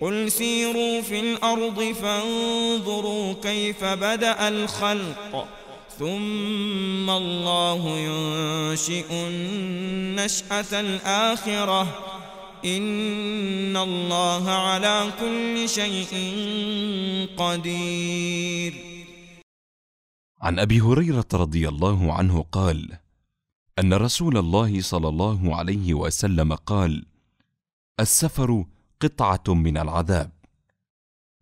قل سيروا في الأرض فانظروا كيف بدأ الخلق ثم الله ينشئ النشأة الآخرة إن الله على كل شيء قدير عن أبي هريرة رضي الله عنه قال أن رسول الله صلى الله عليه وسلم قال السفر قطعه من العذاب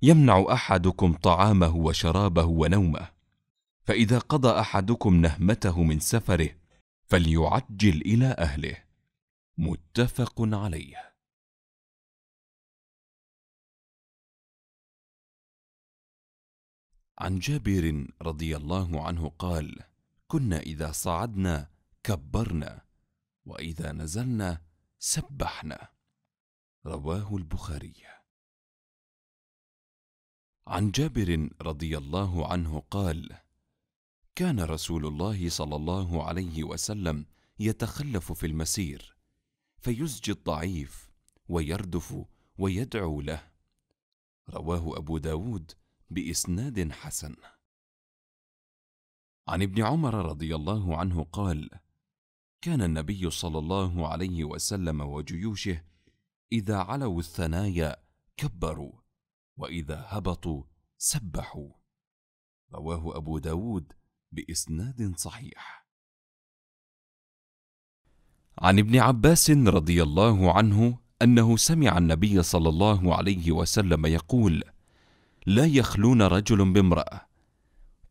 يمنع احدكم طعامه وشرابه ونومه فاذا قضى احدكم نهمته من سفره فليعجل الى اهله متفق عليه عن جابر رضي الله عنه قال كنا اذا صعدنا كبرنا واذا نزلنا سبحنا رواه البخاري عن جابر رضي الله عنه قال كان رسول الله صلى الله عليه وسلم يتخلف في المسير فيزجي الضعيف ويردف ويدعو له رواه ابو داود باسناد حسن عن ابن عمر رضي الله عنه قال كان النبي صلى الله عليه وسلم وجيوشه اذا علوا الثنايا كبروا واذا هبطوا سبحوا رواه ابو داود باسناد صحيح عن ابن عباس رضي الله عنه انه سمع النبي صلى الله عليه وسلم يقول لا يخلون رجل بامراه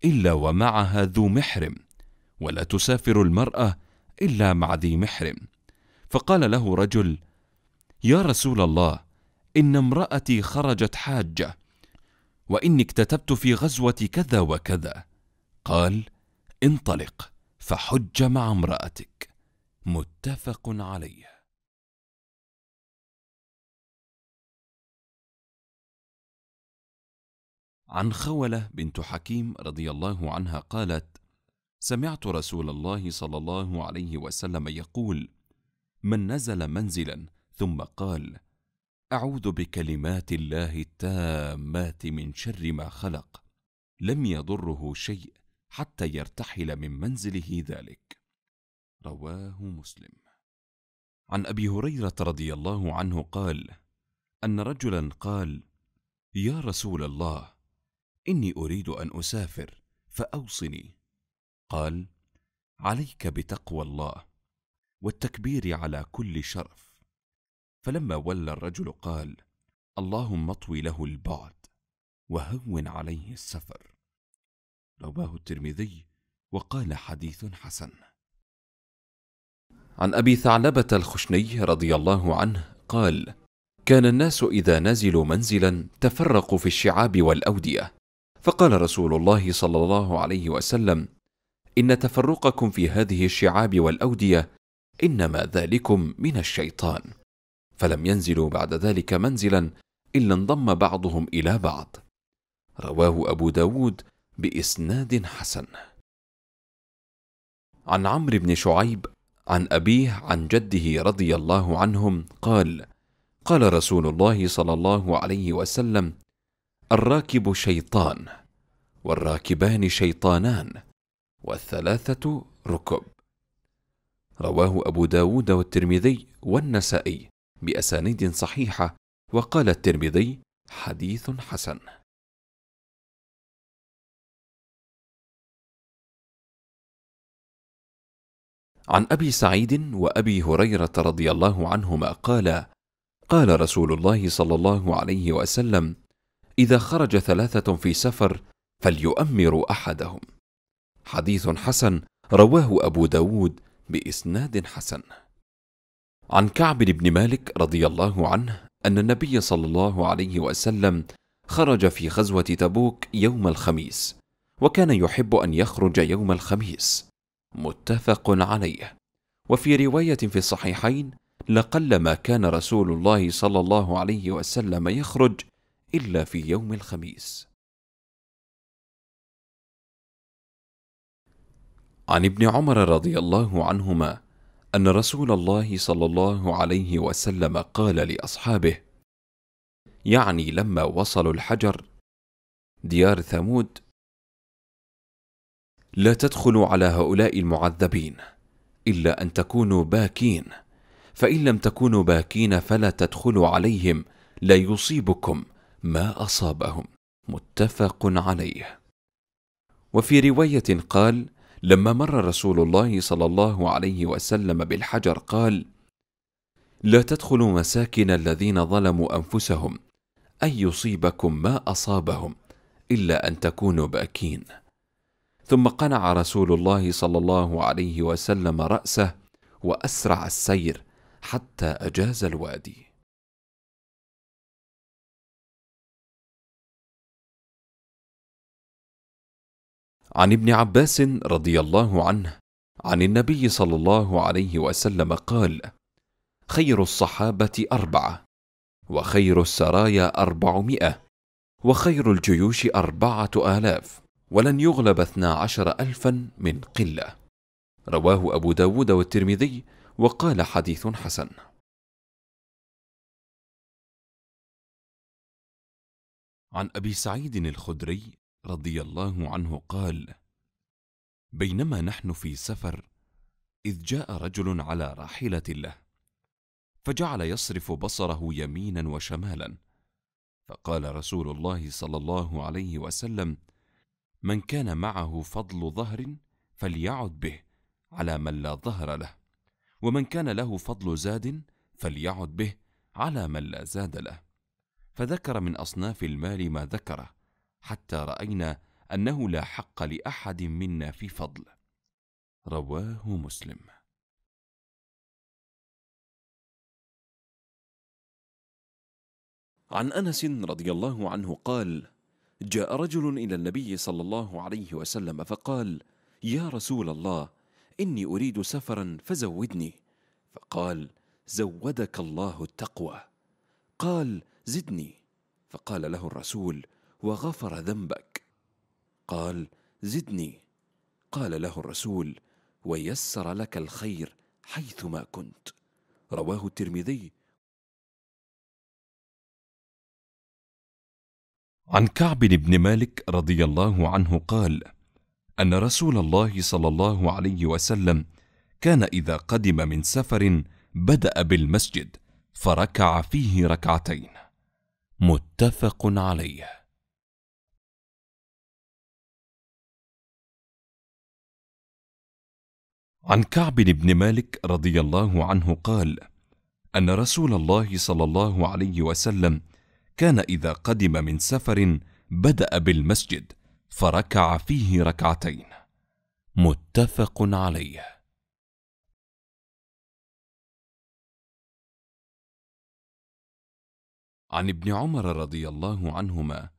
الا ومعها ذو محرم ولا تسافر المراه الا مع ذي محرم فقال له رجل يا رسول الله ان امراتي خرجت حاجه واني اكتتبت في غزوه كذا وكذا قال انطلق فحج مع امراتك متفق عليه عن خوله بنت حكيم رضي الله عنها قالت سمعت رسول الله صلى الله عليه وسلم يقول من نزل منزلا ثم قال اعوذ بكلمات الله التامات من شر ما خلق لم يضره شيء حتى يرتحل من منزله ذلك رواه مسلم عن ابي هريره رضي الله عنه قال ان رجلا قال يا رسول الله اني اريد ان اسافر فاوصني قال عليك بتقوى الله والتكبير على كل شرف فلما ولى الرجل قال اللهم اطوي له البعد وهون عليه السفر رواه الترمذي وقال حديث حسن عن ابي ثعلبه الخشني رضي الله عنه قال كان الناس اذا نزلوا منزلا تفرقوا في الشعاب والاوديه فقال رسول الله صلى الله عليه وسلم ان تفرقكم في هذه الشعاب والاوديه انما ذلكم من الشيطان فلم ينزلوا بعد ذلك منزلا إلا انضم بعضهم إلى بعض رواه أبو داود بإسناد حسن عن عمرو بن شعيب عن أبيه عن جده رضي الله عنهم قال قال رسول الله صلى الله عليه وسلم الراكب شيطان والراكبان شيطانان والثلاثة ركب رواه أبو داود والترمذي والنسائي بأسانيد صحيحة وقال الترمذي حديث حسن عن ابي سعيد وابي هريره رضي الله عنهما قال قال رسول الله صلى الله عليه وسلم اذا خرج ثلاثه في سفر فليؤمر احدهم حديث حسن رواه ابو داود باسناد حسن عن كعب بن مالك رضي الله عنه أن النبي صلى الله عليه وسلم خرج في غزوة تبوك يوم الخميس، وكان يحب أن يخرج يوم الخميس، متفق عليه، وفي رواية في الصحيحين: لقلما كان رسول الله صلى الله عليه وسلم يخرج إلا في يوم الخميس. عن ابن عمر رضي الله عنهما ان رسول الله صلى الله عليه وسلم قال لاصحابه يعني لما وصلوا الحجر ديار ثمود لا تدخلوا على هؤلاء المعذبين الا ان تكونوا باكين فان لم تكونوا باكين فلا تدخلوا عليهم لا يصيبكم ما اصابهم متفق عليه وفي روايه قال لما مر رسول الله صلى الله عليه وسلم بالحجر قال لا تدخلوا مساكن الذين ظلموا انفسهم ان يصيبكم ما اصابهم الا ان تكونوا باكين ثم قنع رسول الله صلى الله عليه وسلم راسه واسرع السير حتى اجاز الوادي عن ابن عباس رضي الله عنه عن النبي صلى الله عليه وسلم قال خير الصحابه اربعه وخير السرايا اربعمائه وخير الجيوش اربعه الاف ولن يغلب اثنا عشر الفا من قله رواه ابو داود والترمذي وقال حديث حسن عن ابي سعيد الخدري رضي الله عنه قال بينما نحن في سفر اذ جاء رجل على راحله له فجعل يصرف بصره يمينا وشمالا فقال رسول الله صلى الله عليه وسلم من كان معه فضل ظهر فليعد به على من لا ظهر له ومن كان له فضل زاد فليعد به على من لا زاد له فذكر من اصناف المال ما ذكره حتى راينا انه لا حق لاحد منا في فضل رواه مسلم عن انس رضي الله عنه قال جاء رجل الى النبي صلى الله عليه وسلم فقال يا رسول الله اني اريد سفرا فزودني فقال زودك الله التقوى قال زدني فقال له الرسول وغفر ذنبك قال زدني قال له الرسول ويسر لك الخير حيثما كنت رواه الترمذي عن كعب بن مالك رضي الله عنه قال ان رسول الله صلى الله عليه وسلم كان اذا قدم من سفر بدا بالمسجد فركع فيه ركعتين متفق عليه عن كعب بن مالك رضي الله عنه قال ان رسول الله صلى الله عليه وسلم كان اذا قدم من سفر بدا بالمسجد فركع فيه ركعتين متفق عليه عن ابن عمر رضي الله عنهما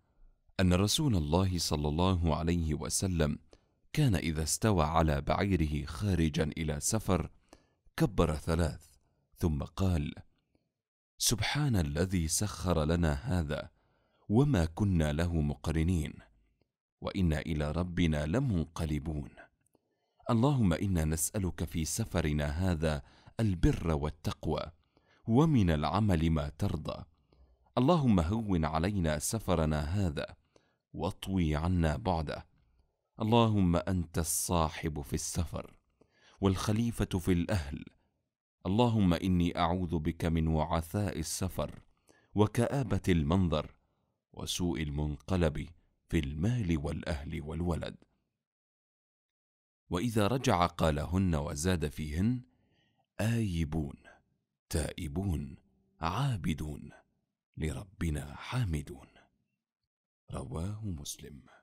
ان رسول الله صلى الله عليه وسلم كان إذا استوى على بعيره خارجا إلى سفر كبر ثلاث ثم قال سبحان الذي سخر لنا هذا وما كنا له مقرنين وانا الى ربنا لمنقلبون اللهم انا نسالك في سفرنا هذا البر والتقوى ومن العمل ما ترضى اللهم هون علينا سفرنا هذا واطوي عنا بعده اللهم انت الصاحب في السفر والخليفه في الاهل اللهم اني اعوذ بك من وعثاء السفر وكابه المنظر وسوء المنقلب في المال والاهل والولد واذا رجع قالهن وزاد فيهن ايبون تائبون عابدون لربنا حامدون رواه مسلم